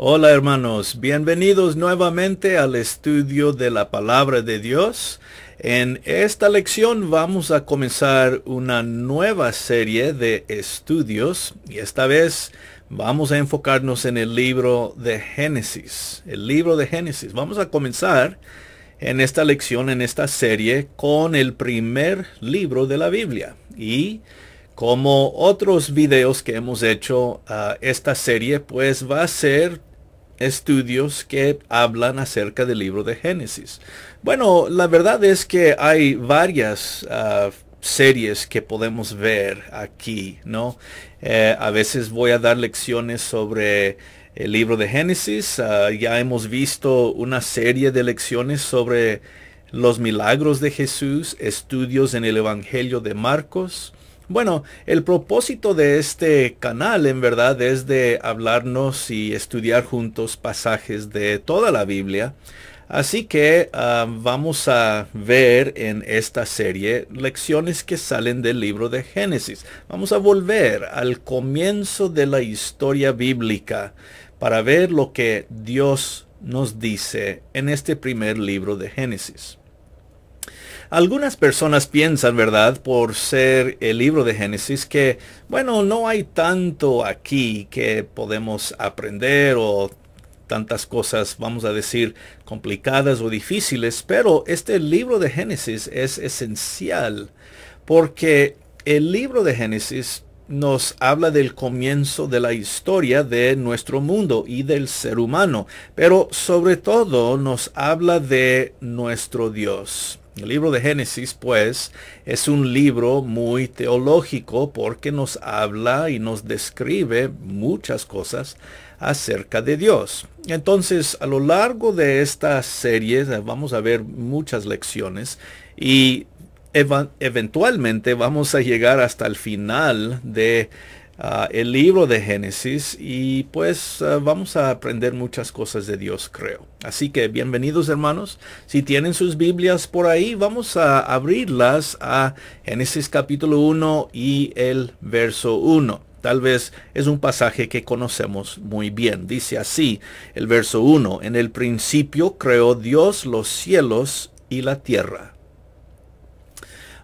Hola hermanos, bienvenidos nuevamente al estudio de la palabra de Dios. En esta lección vamos a comenzar una nueva serie de estudios y esta vez vamos a enfocarnos en el libro de Génesis. El libro de Génesis. Vamos a comenzar en esta lección, en esta serie, con el primer libro de la Biblia. Y como otros videos que hemos hecho a esta serie, pues va a ser estudios que hablan acerca del libro de Génesis. Bueno, la verdad es que hay varias ah, series que podemos ver aquí, ¿no? Eh, a veces voy a dar lecciones sobre el libro de Génesis. Ah, ya hemos visto una serie de lecciones sobre los milagros de Jesús, estudios en el Evangelio de Marcos. Bueno, el propósito de este canal en verdad es de hablarnos y estudiar juntos pasajes de toda la Biblia. Así que ah, vamos a ver en esta serie lecciones que salen del libro de Génesis. Vamos a volver al comienzo de la historia bíblica para ver lo que Dios nos dice en este primer libro de Génesis. Algunas personas piensan, ¿verdad? Por ser el libro de Génesis, que, bueno, no hay tanto aquí que podemos aprender o tantas cosas, vamos a decir, complicadas o difíciles, pero este libro de Génesis es esencial porque el libro de Génesis nos habla del comienzo de la historia de nuestro mundo y del ser humano, pero sobre todo nos habla de nuestro Dios. El libro de Génesis, pues, es un libro muy teológico porque nos habla y nos describe muchas cosas acerca de Dios. Entonces, a lo largo de esta serie vamos a ver muchas lecciones y eventualmente vamos a llegar hasta el final de Ah, el libro de Génesis y pues ah, vamos a aprender muchas cosas de Dios, creo. Así que bienvenidos hermanos. Si tienen sus Biblias por ahí, vamos a abrirlas a Génesis capítulo 1 y el verso 1. Tal vez es un pasaje que conocemos muy bien. Dice así el verso 1, en el principio creó Dios los cielos y la tierra.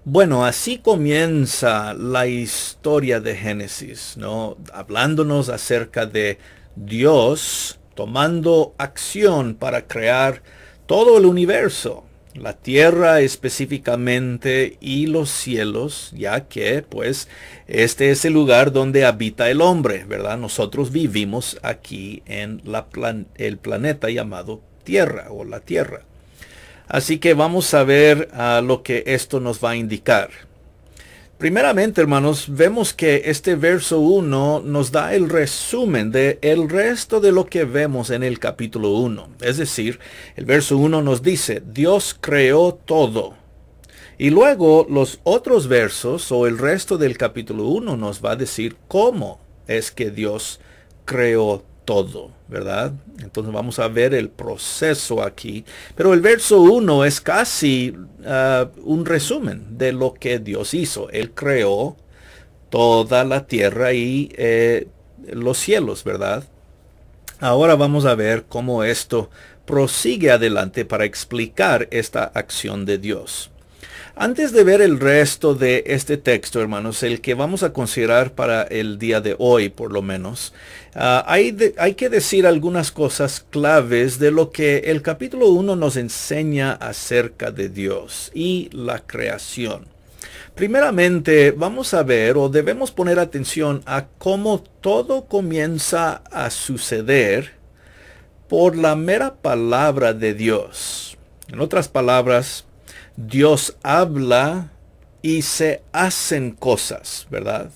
Bueno, así comienza la historia de Génesis, ¿no? Hablándonos acerca de Dios tomando acción para crear todo el universo, la tierra específicamente y los cielos, ya que pues este es el lugar donde habita el hombre, ¿verdad? Nosotros vivimos aquí en el planeta llamado tierra o la tierra. Así que vamos a ver a ah, lo que esto nos va a indicar. Primeramente, hermanos, vemos que este verso 1 nos da el resumen de el resto de lo que vemos en el capítulo 1. Es decir, el verso 1 nos dice, Dios creó todo. Y luego los otros versos o el resto del capítulo 1 nos va a decir cómo es que Dios creó todo. ¿verdad? Entonces vamos a ver el proceso aquí. Pero el verso 1 es casi uh, un resumen de lo que Dios hizo. Él creó toda la tierra y eh, los cielos, ¿verdad? Ahora vamos a ver cómo esto prosigue adelante para explicar esta acción de Dios. Antes de ver el resto de este texto, hermanos, el que vamos a considerar para el día de hoy, por lo menos, ah, hay, hay, que decir algunas cosas claves de lo que el capítulo 1 nos enseña acerca de Dios y la creación. Primeramente, vamos a ver o debemos poner atención a cómo todo comienza a suceder por la mera palabra de Dios. En otras palabras, Dios habla y se hacen cosas, ¿verdad?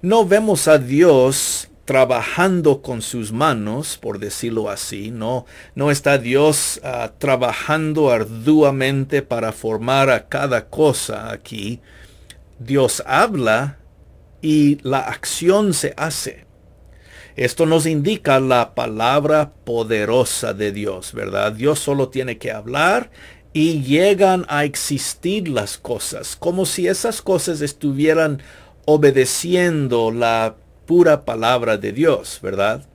No vemos a Dios trabajando con sus manos, por decirlo así, no, no está Dios ah, trabajando arduamente para formar a cada cosa aquí. Dios habla y la acción se hace. Esto nos indica la palabra poderosa de Dios, ¿verdad? Dios solo tiene que hablar y llegan a existir las cosas, como si esas cosas estuvieran obedeciendo la pura palabra de Dios, ¿verdad?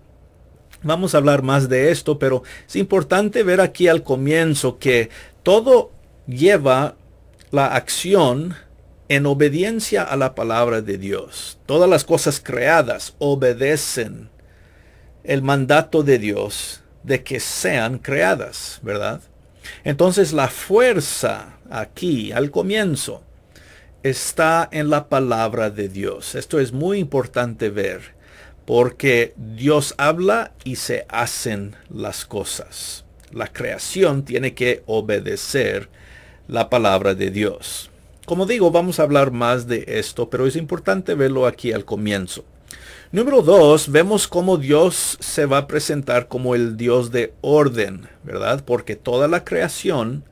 Vamos a hablar más de esto, pero es importante ver aquí al comienzo que todo lleva la acción en obediencia a la palabra de Dios. Todas las cosas creadas obedecen el mandato de Dios de que sean creadas, ¿verdad? Entonces la fuerza aquí, al comienzo, está en la palabra de Dios. Esto es muy importante ver, porque Dios habla y se hacen las cosas. La creación tiene que obedecer la palabra de Dios. Como digo, vamos a hablar más de esto, pero es importante verlo aquí al comienzo. Número dos, vemos cómo Dios se va a presentar como el Dios de orden, ¿verdad? Porque toda la creación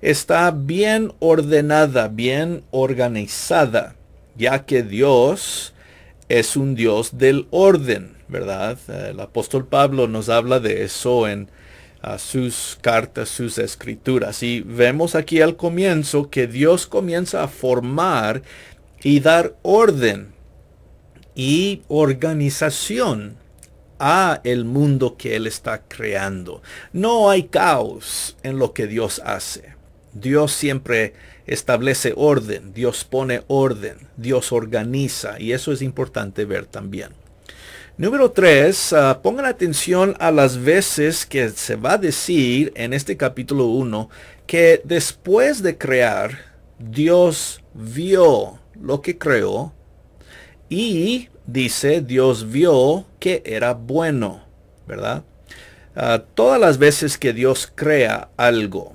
está bien ordenada, bien organizada, ya que Dios es un Dios del orden, ¿verdad? El apóstol Pablo nos habla de eso en sus cartas, sus escrituras. Y vemos aquí al comienzo que Dios comienza a formar y dar orden y organización a el mundo que Él está creando. No hay caos en lo que Dios hace. Dios siempre establece orden, Dios pone orden, Dios organiza y eso es importante ver también. Número tres, ah, pongan atención a las veces que se va a decir en este capítulo 1 que después de crear, Dios vio lo que creó y dice, Dios vio que era bueno, ¿verdad? Ah, todas las veces que Dios crea algo,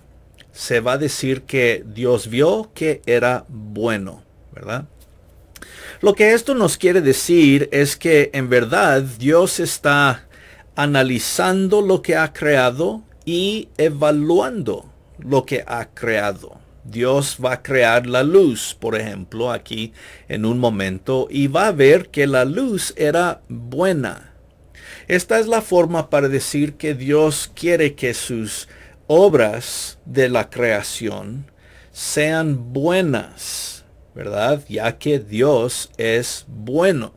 se va a decir que Dios vio que era bueno, ¿verdad? Lo que esto nos quiere decir es que en verdad Dios está analizando lo que ha creado y evaluando lo que ha creado. Dios va a crear la luz, por ejemplo, aquí en un momento, y va a ver que la luz era buena. Esta es la forma para decir que Dios quiere que sus obras de la creación sean buenas, ¿verdad? Ya que Dios es bueno.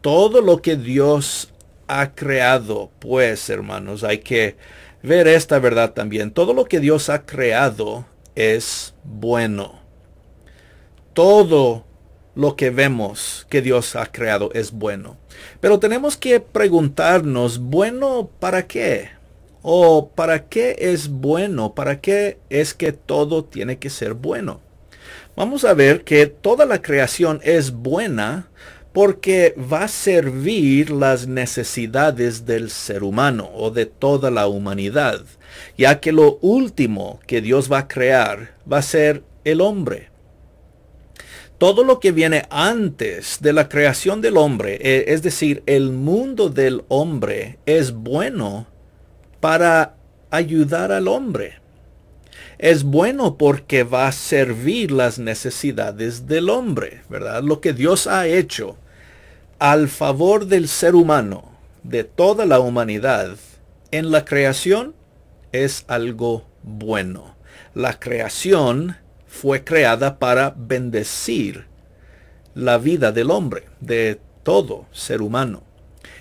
Todo lo que Dios ha creado, pues, hermanos, hay que ver esta verdad también. Todo lo que Dios ha creado es bueno. Todo lo que vemos que Dios ha creado es bueno. Pero tenemos que preguntarnos, ¿bueno para qué? ¿O para qué es bueno? ¿Para qué es que todo tiene que ser bueno? Vamos a ver que toda la creación es buena porque va a servir las necesidades del ser humano o de toda la humanidad, ya que lo último que Dios va a crear va a ser el hombre. Todo lo que viene antes de la creación del hombre, e, es decir, el mundo del hombre, es bueno para ayudar al hombre. Es bueno porque va a servir las necesidades del hombre, ¿verdad? Lo que Dios ha hecho al favor del ser humano, de toda la humanidad, en la creación es algo bueno. La creación fue creada para bendecir la vida del hombre, de todo ser humano.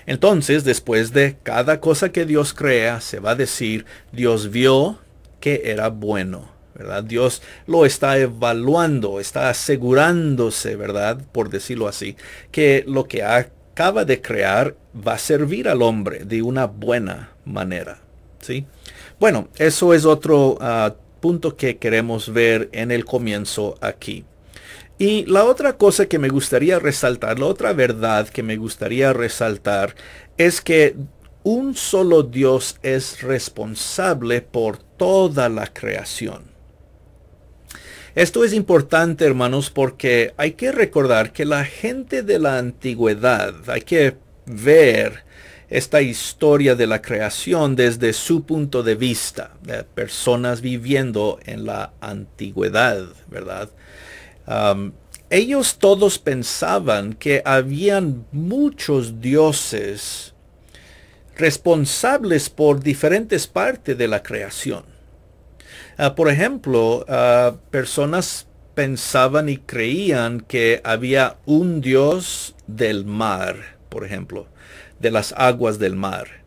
Entonces, después de cada cosa que Dios crea, se va a decir, Dios vio que era bueno. ¿verdad? Dios lo está evaluando, está asegurándose, ¿verdad? Por decirlo así, que lo que acaba de crear va a servir al hombre de una buena manera, ¿sí? Bueno, eso es otro ah, punto que queremos ver en el comienzo aquí. Y la otra cosa que me gustaría resaltar, la otra verdad que me gustaría resaltar es que un solo Dios es responsable por toda la creación. Esto es importante, hermanos, porque hay que recordar que la gente de la antigüedad, hay que ver esta historia de la creación desde su punto de vista, de personas viviendo en la antigüedad, ¿verdad? ellos todos pensaban que habían muchos dioses responsables por diferentes partes de la creación. Ah, por ejemplo, ah, personas pensaban y creían que había un dios del mar, por ejemplo, de las aguas del mar.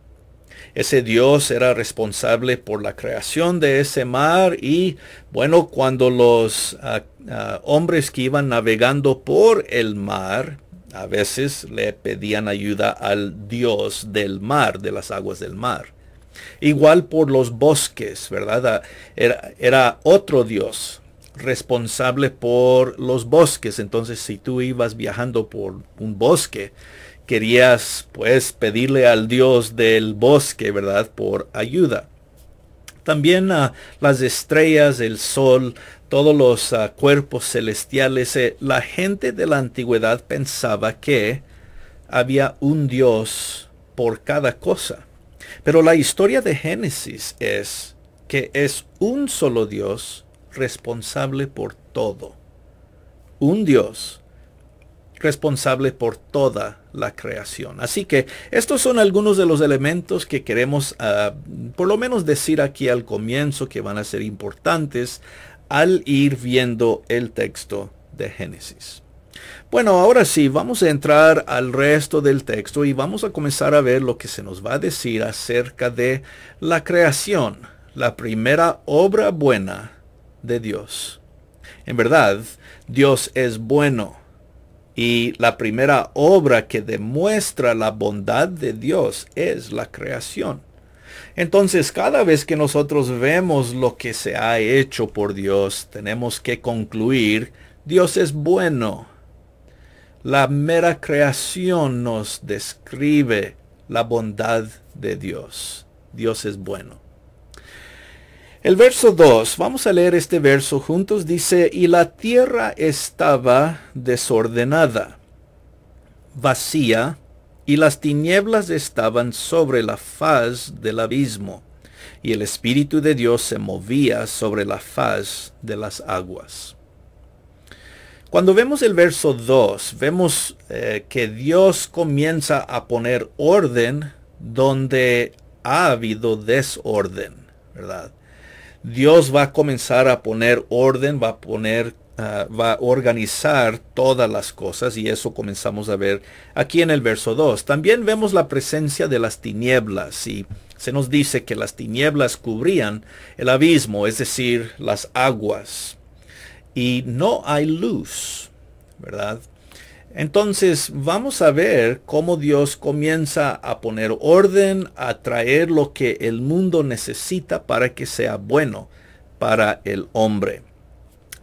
Ese dios era responsable por la creación de ese mar y bueno, cuando los ah, hombres que iban navegando por el mar, a veces le pedían ayuda al dios del mar, de las aguas del mar. Igual por los bosques, ¿verdad? Ah, era, otro dios responsable por los bosques. Entonces, si tú ibas viajando por un bosque, querías pues pedirle al dios del bosque, ¿verdad? Por ayuda. También a ah, las estrellas, el sol, todos los ah, cuerpos celestiales. Eh, la gente de la antigüedad pensaba que había un dios por cada cosa. Pero la historia de Génesis es que es un solo Dios responsable por todo. Un Dios responsable por toda la creación. Así que estos son algunos de los elementos que queremos ah, por lo menos decir aquí al comienzo que van a ser importantes al ir viendo el texto de Génesis. Bueno, ahora sí, vamos a entrar al resto del texto y vamos a comenzar a ver lo que se nos va a decir acerca de la creación, la primera obra buena de Dios. En verdad, Dios es bueno. Y la primera obra que demuestra la bondad de Dios es la creación. Entonces, cada vez que nosotros vemos lo que se ha hecho por Dios, tenemos que concluir, Dios es bueno. La mera creación nos describe la bondad de Dios. Dios es bueno. El verso 2, vamos a leer este verso juntos, dice, y la tierra estaba desordenada, vacía, y las tinieblas estaban sobre la faz del abismo, y el Espíritu de Dios se movía sobre la faz de las aguas. Cuando vemos el verso 2, vemos eh, que Dios comienza a poner orden donde ha habido desorden, ¿verdad? Dios va a comenzar a poner orden, va a poner, ah, va a organizar todas las cosas y eso comenzamos a ver aquí en el verso 2. También vemos la presencia de las tinieblas y se nos dice que las tinieblas cubrían el abismo, es decir, las aguas y no hay luz, ¿verdad? Entonces vamos a ver cómo Dios comienza a poner orden, a traer lo que el mundo necesita para que sea bueno para el hombre.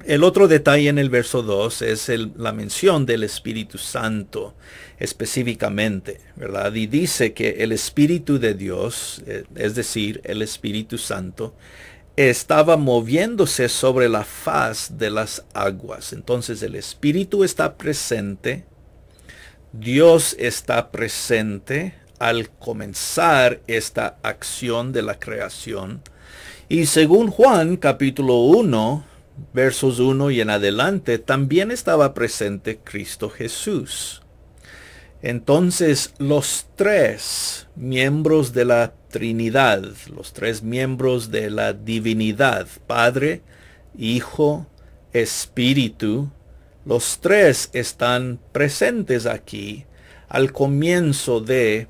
El otro detalle en el verso 2 es la mención del Espíritu Santo específicamente, ¿verdad? Y dice que el Espíritu de Dios, eh, es decir, el Espíritu Santo, estaba moviéndose sobre la faz de las aguas. Entonces el Espíritu está presente, Dios está presente al comenzar esta acción de la creación. Y según Juan capítulo 1, versos 1 y en adelante, también estaba presente Cristo Jesús. Entonces los tres miembros de la Trinidad, los tres miembros de la divinidad, Padre, Hijo, Espíritu, los tres están presentes aquí al comienzo de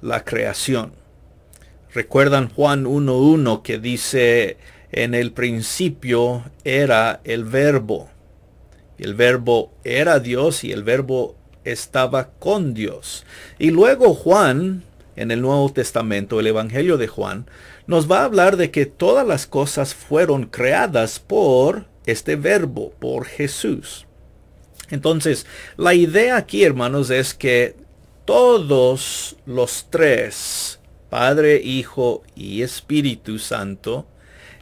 la creación. Recuerdan Juan 1.1 que dice, en el principio era el verbo. El verbo era Dios y el verbo estaba con Dios. Y luego Juan, en el Nuevo Testamento, el Evangelio de Juan, nos va a hablar de que todas las cosas fueron creadas por este verbo, por Jesús. Entonces, la idea aquí, hermanos, es que todos los tres, Padre, Hijo y Espíritu Santo,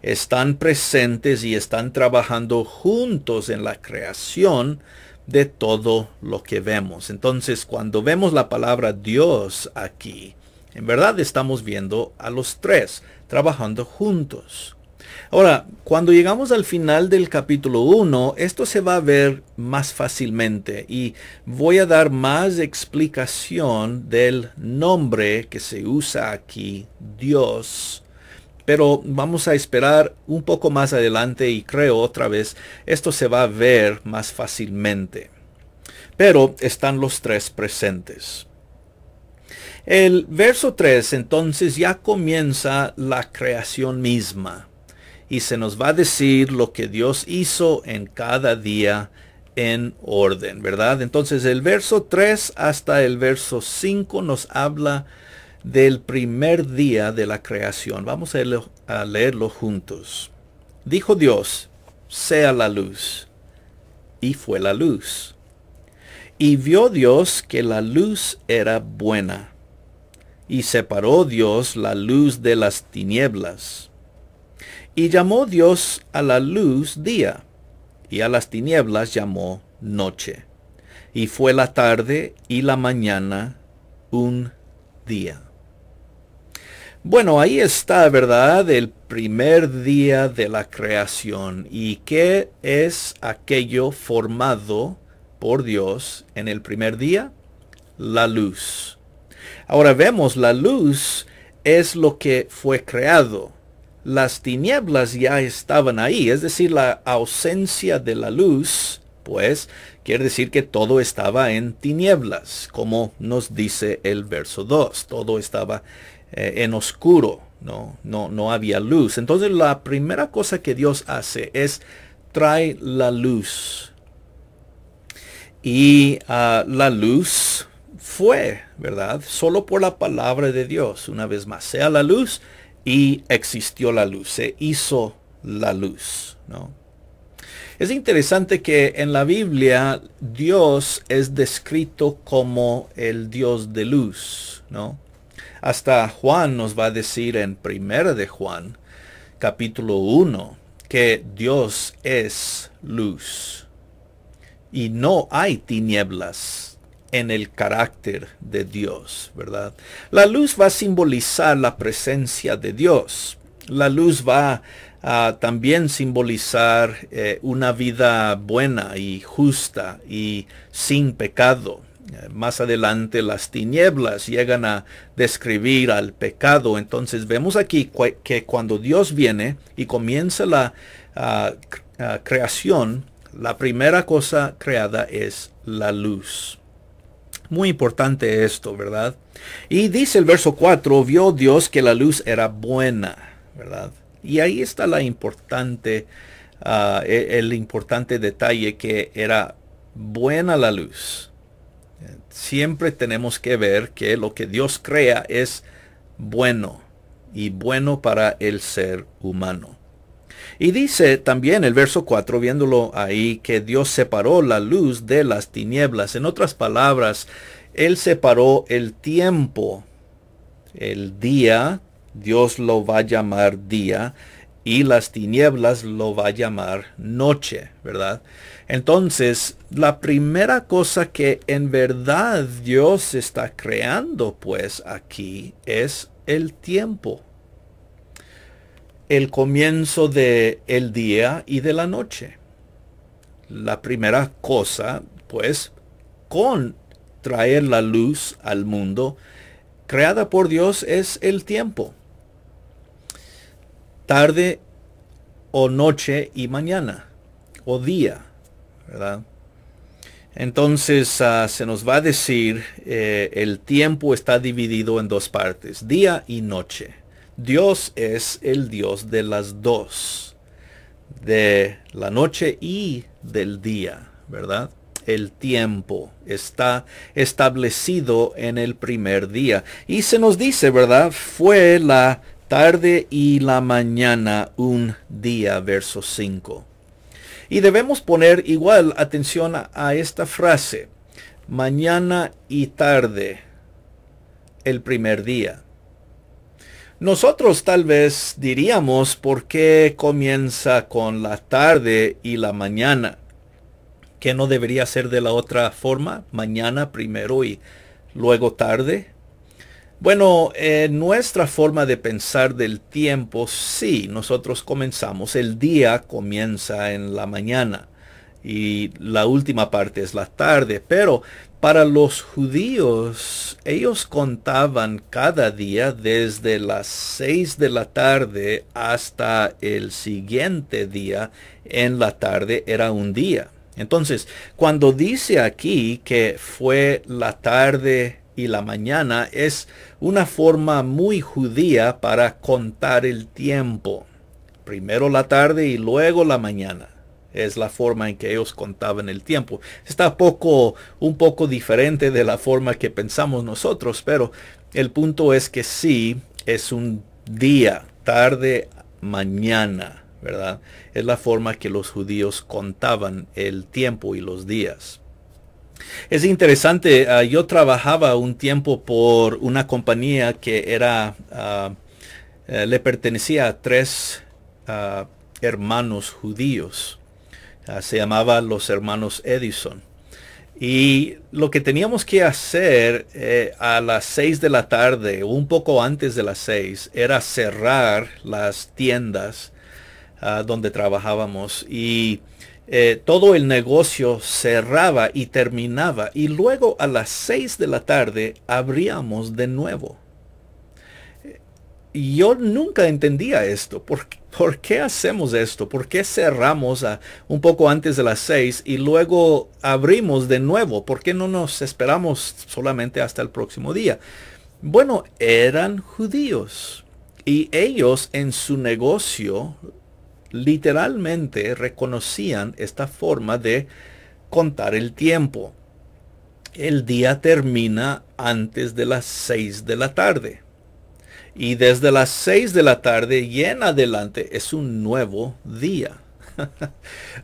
están presentes y están trabajando juntos en la creación de todo lo que vemos. Entonces, cuando vemos la palabra Dios aquí, en verdad estamos viendo a los tres trabajando juntos. Ahora, cuando llegamos al final del capítulo 1, esto se va a ver más fácilmente y voy a dar más explicación del nombre que se usa aquí, Dios, pero vamos a esperar un poco más adelante y creo otra vez esto se va a ver más fácilmente. Pero están los tres presentes. El verso 3 entonces ya comienza la creación misma y se nos va a decir lo que Dios hizo en cada día en orden, ¿verdad? Entonces el verso 3 hasta el verso 5 nos habla del primer día de la creación. Vamos a leerlo, juntos. Dijo Dios, sea la luz. Y fue la luz. Y vio Dios que la luz era buena. Y separó Dios la luz de las tinieblas. Y llamó Dios a la luz día, y a las tinieblas llamó noche. Y fue la tarde y la mañana un día. Bueno, ahí está, ¿verdad? El primer día de la creación. ¿Y qué es aquello formado por Dios en el primer día? La luz. Ahora vemos, la luz es lo que fue creado. Las tinieblas ya estaban ahí, es decir, la ausencia de la luz, pues quiere decir que todo estaba en tinieblas, como nos dice el verso 2, todo estaba eh, en oscuro, ¿no? No, no había luz. Entonces la primera cosa que Dios hace es trae la luz. Y ah, la luz fue, ¿verdad? Solo por la palabra de Dios. Una vez más, sea la luz y existió la luz, se hizo la luz, ¿no? Es interesante que en la Biblia Dios es descrito como el Dios de luz, ¿no? Hasta Juan nos va a decir en 1 de Juan, capítulo 1, que Dios es luz y no hay tinieblas en el carácter de Dios, ¿verdad? La luz va a simbolizar la presencia de Dios. La luz va a también simbolizar eh, una vida buena y justa y sin pecado. Más adelante las tinieblas llegan a describir al pecado. Entonces vemos aquí que cuando Dios viene y comienza la ah, ah, creación, la primera cosa creada es la luz. Muy importante esto, ¿verdad? Y dice el verso 4, vio Dios que la luz era buena, ¿verdad? Y ahí está la importante, ah, e-, el importante detalle que era buena la luz siempre tenemos que ver que lo que Dios crea es bueno y bueno para el ser humano. Y dice también el verso 4, viéndolo ahí, que Dios separó la luz de las tinieblas. En otras palabras, Él separó el tiempo, el día, Dios lo va a llamar día, y las tinieblas lo va a llamar noche, ¿verdad? Entonces, la primera cosa que en verdad Dios está creando pues aquí es el tiempo. El comienzo de el día y de la noche. La primera cosa pues con traer la luz al mundo creada por Dios es el tiempo. Tarde o noche y mañana o día ¿verdad? Entonces ah, se nos va a decir, eh, el tiempo está dividido en dos partes, día y noche. Dios es el Dios de las dos, de la noche y del día, ¿verdad? El tiempo está establecido en el primer día. Y se nos dice, ¿verdad? Fue la tarde y la mañana un día, verso 5. Y debemos poner igual atención a, esta frase, mañana y tarde, el primer día. Nosotros tal vez diríamos por qué comienza con la tarde y la mañana, que no debería ser de la otra forma, mañana primero y luego tarde. Bueno, eh, nuestra forma de pensar del tiempo, sí, nosotros comenzamos, el día comienza en la mañana y la última parte es la tarde, pero para los judíos, ellos contaban cada día desde las seis de la tarde hasta el siguiente día. En la tarde era un día. Entonces, cuando dice aquí que fue la tarde y la mañana es una forma muy judía para contar el tiempo. Primero la tarde y luego la mañana. Es la forma en que ellos contaban el tiempo. Está poco, un poco diferente de la forma que pensamos nosotros, pero el punto es que sí, es un día, tarde, mañana, ¿verdad? Es la forma que los judíos contaban el tiempo y los días. Es interesante, ah, yo trabajaba un tiempo por una compañía que era, ah, eh, le pertenecía a tres ah, hermanos judíos. se llamaba los hermanos Edison. Y lo que teníamos que hacer eh, a las seis de la tarde, un poco antes de las seis, era cerrar las tiendas donde trabajábamos y eh, todo el negocio cerraba y terminaba y luego a las seis de la tarde abríamos de nuevo. Yo nunca entendía esto. ¿Por, qué hacemos esto? ¿Por qué cerramos a, un poco antes de las seis y luego abrimos de nuevo? ¿Por qué no nos esperamos solamente hasta el próximo día? Bueno, eran judíos y ellos en su negocio literalmente reconocían esta forma de contar el tiempo. El día termina antes de las seis de la tarde. Y desde las seis de la tarde y en adelante es un nuevo día.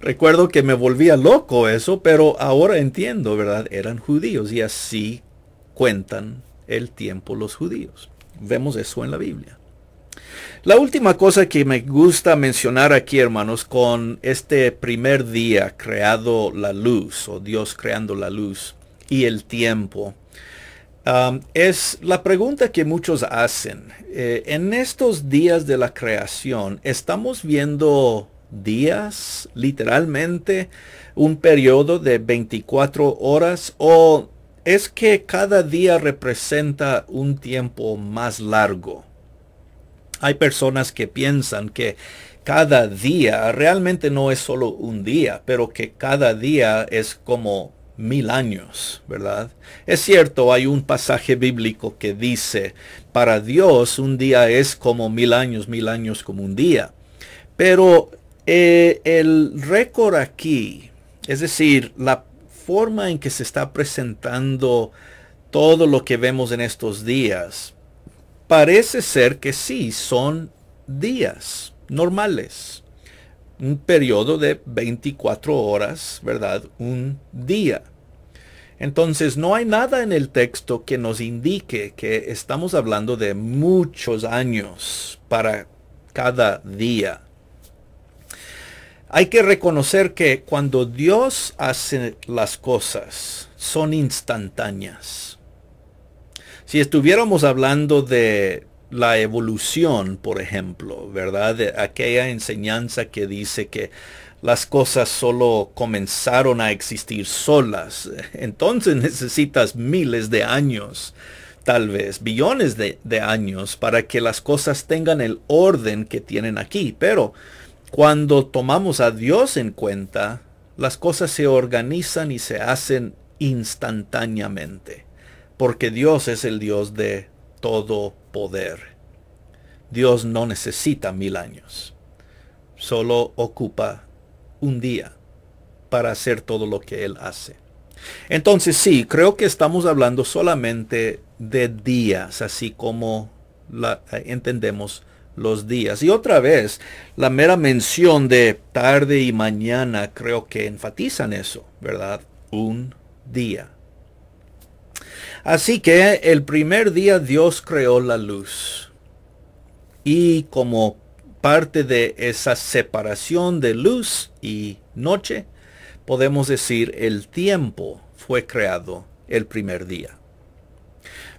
Recuerdo que me volvía loco eso, pero ahora entiendo, ¿verdad? Eran judíos y así cuentan el tiempo los judíos. Vemos eso en la Biblia. La última cosa que me gusta mencionar aquí, hermanos, con este primer día creado la luz, o Dios creando la luz y el tiempo, um, es la pregunta que muchos hacen. Eh, en estos días de la creación, ¿estamos viendo días, literalmente, un periodo de 24 horas o es que cada día representa un tiempo más largo? Hay personas que piensan que cada día realmente no es solo un día, pero que cada día es como mil años, ¿verdad? Es cierto, hay un pasaje bíblico que dice, para Dios un día es como mil años, mil años como un día. Pero eh, el récord aquí, es decir, la forma en que se está presentando todo lo que vemos en estos días, parece ser que sí son días normales. Un periodo de 24 horas, ¿verdad? Un día. Entonces no hay nada en el texto que nos indique que estamos hablando de muchos años para cada día. Hay que reconocer que cuando Dios hace las cosas, son instantáneas si estuviéramos hablando de la evolución, por ejemplo, ¿verdad? De aquella enseñanza que dice que las cosas solo comenzaron a existir solas. Entonces necesitas miles de años, tal vez billones de, de, años, para que las cosas tengan el orden que tienen aquí. Pero cuando tomamos a Dios en cuenta, las cosas se organizan y se hacen instantáneamente porque Dios es el Dios de todo poder. Dios no necesita mil años, solo ocupa un día para hacer todo lo que Él hace. Entonces sí, creo que estamos hablando solamente de días, así como eh, entendemos los días. Y otra vez, la mera mención de tarde y mañana creo que enfatizan eso, ¿verdad? Un día. Así que el primer día Dios creó la luz. Y como parte de esa separación de luz y noche, podemos decir el tiempo fue creado el primer día.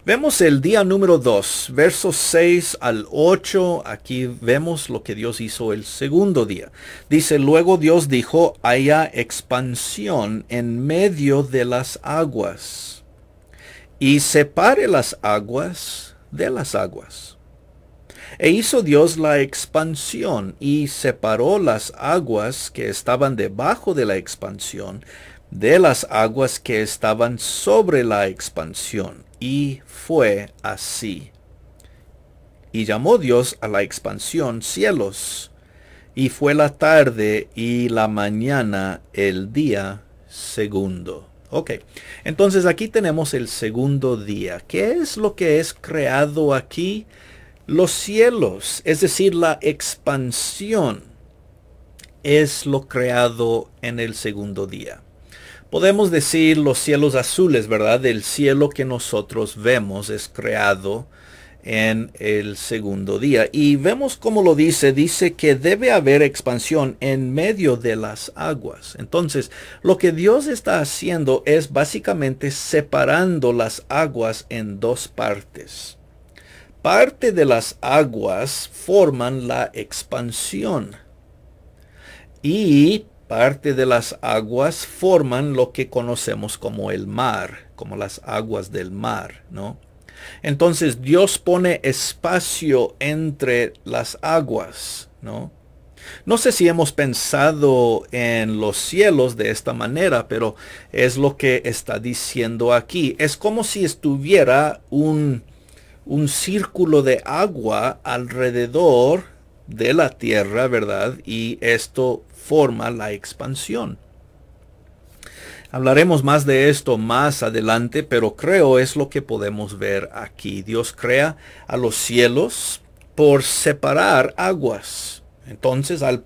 Vemos el día número 2, versos 6 al 8. Aquí vemos lo que Dios hizo el segundo día. Dice, luego Dios dijo, haya expansión en medio de las aguas y separe las aguas de las aguas. E hizo Dios la expansión y separó las aguas que estaban debajo de la expansión de las aguas que estaban sobre la expansión. Y fue así. Y llamó Dios a la expansión cielos. Y fue la tarde y la mañana el día segundo. Ok, entonces aquí tenemos el segundo día. ¿Qué es lo que es creado aquí? Los cielos, es decir, la expansión, es lo creado en el segundo día. Podemos decir los cielos azules, ¿verdad? El cielo que nosotros vemos es creado en el segundo día. Y vemos cómo lo dice, dice que debe haber expansión en medio de las aguas. Entonces, lo que Dios está haciendo es básicamente separando las aguas en dos partes. Parte de las aguas forman la expansión y parte de las aguas forman lo que conocemos como el mar, como las aguas del mar, ¿no? Entonces Dios pone espacio entre las aguas, ¿no? No sé si hemos pensado en los cielos de esta manera, pero es lo que está diciendo aquí. Es como si estuviera un, un círculo de agua alrededor de la tierra, ¿verdad? Y esto forma la expansión. Hablaremos más de esto más adelante, pero creo es lo que podemos ver aquí. Dios crea a los cielos por separar aguas. Entonces, al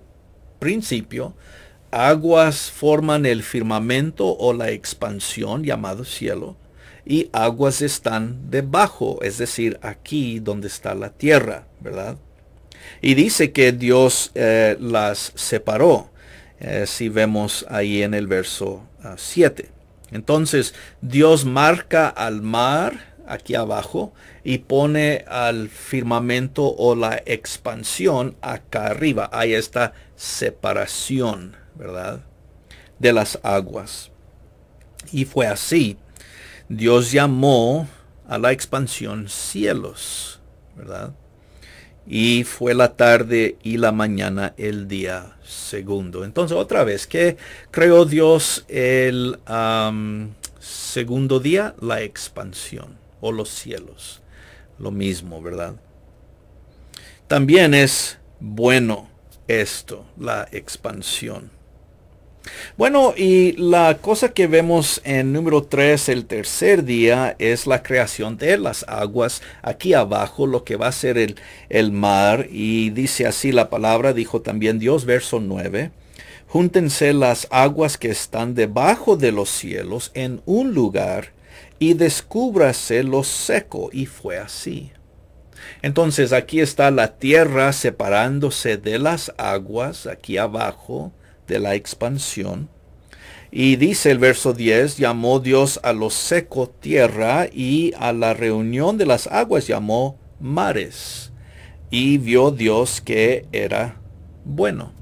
principio, aguas forman el firmamento o la expansión llamado cielo, y aguas están debajo, es decir, aquí donde está la tierra, ¿verdad? Y dice que Dios eh, las separó, eh, si vemos ahí en el verso 7. Entonces Dios marca al mar aquí abajo y pone al firmamento o la expansión acá arriba. Hay esta separación, ¿verdad? De las aguas. Y fue así. Dios llamó a la expansión cielos, ¿verdad? y fue la tarde y la mañana el día segundo. Entonces otra vez, que creó Dios el segundo día? La expansión o los cielos. Lo mismo, ¿verdad? También es bueno esto, la expansión. Bueno, y la cosa que vemos en número 3, el tercer día, es la creación de las aguas aquí abajo, lo que va a ser el, el mar. Y dice así la palabra, dijo también Dios, verso 9. Júntense las aguas que están debajo de los cielos en un lugar y descúbrase lo seco. Y fue así. Entonces aquí está la tierra separándose de las aguas aquí abajo de la expansión. Y dice el verso 10, llamó Dios a lo seco tierra y a la reunión de las aguas llamó mares. Y vio Dios que era bueno.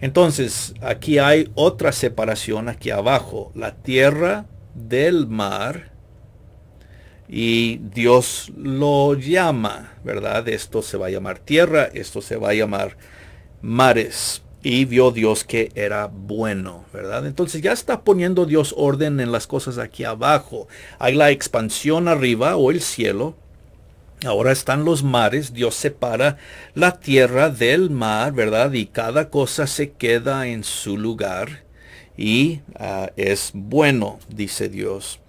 Entonces, aquí hay otra separación aquí abajo, la tierra del mar. Y Dios lo llama, ¿verdad? Esto se va a llamar tierra, esto se va a llamar mares y vio Dios que era bueno, ¿verdad? Entonces ya está poniendo Dios orden en las cosas aquí abajo. Hay la expansión arriba o el cielo. Ahora están los mares, Dios separa la tierra del mar, ¿verdad? Y cada cosa se queda en su lugar y ah, es bueno, dice Dios.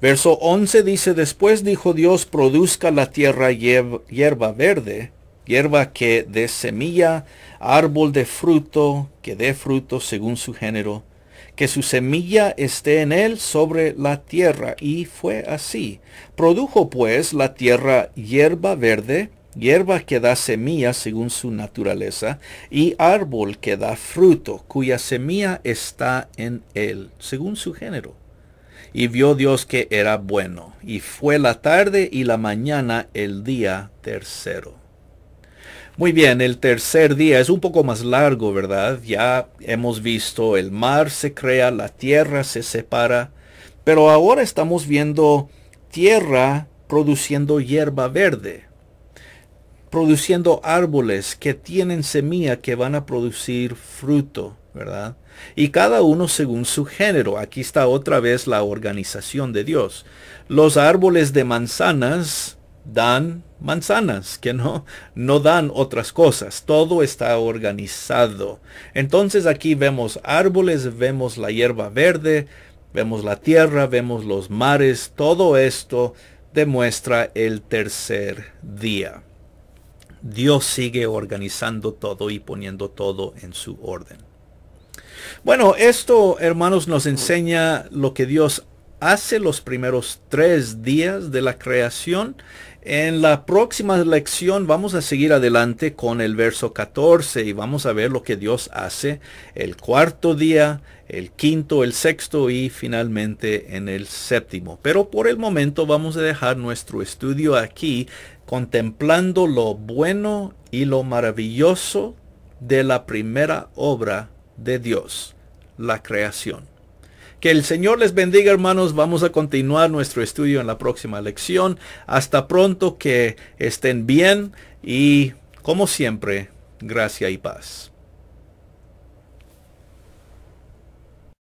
Verso 11 dice, después dijo Dios, produzca la tierra hierba verde, hierba que de semilla árbol de fruto que dé fruto según su género, que su semilla esté en él sobre la tierra. Y fue así. Produjo pues la tierra hierba verde, hierba que da semilla según su naturaleza, y árbol que da fruto, cuya semilla está en él, según su género. Y vio Dios que era bueno, y fue la tarde y la mañana el día tercero. Muy bien, el tercer día es un poco más largo, ¿verdad? Ya hemos visto el mar se crea, la tierra se separa, pero ahora estamos viendo tierra produciendo hierba verde, produciendo árboles que tienen semilla que van a producir fruto, ¿verdad? Y cada uno según su género. Aquí está otra vez la organización de Dios. Los árboles de manzanas dan manzanas, que no, no dan otras cosas. Todo está organizado. Entonces aquí vemos árboles, vemos la hierba verde, vemos la tierra, vemos los mares. Todo esto demuestra el tercer día. Dios sigue organizando todo y poniendo todo en su orden. Bueno, esto, hermanos, nos enseña lo que Dios hace los primeros tres días de la creación en la próxima lección vamos a seguir adelante con el verso 14 y vamos a ver lo que Dios hace el cuarto día, el quinto, el sexto y finalmente en el séptimo. Pero por el momento vamos a dejar nuestro estudio aquí contemplando lo bueno y lo maravilloso de la primera obra de Dios, la creación. Que el Señor les bendiga, hermanos. Vamos a continuar nuestro estudio en la próxima lección. Hasta pronto, que estén bien y, como siempre, gracia y paz.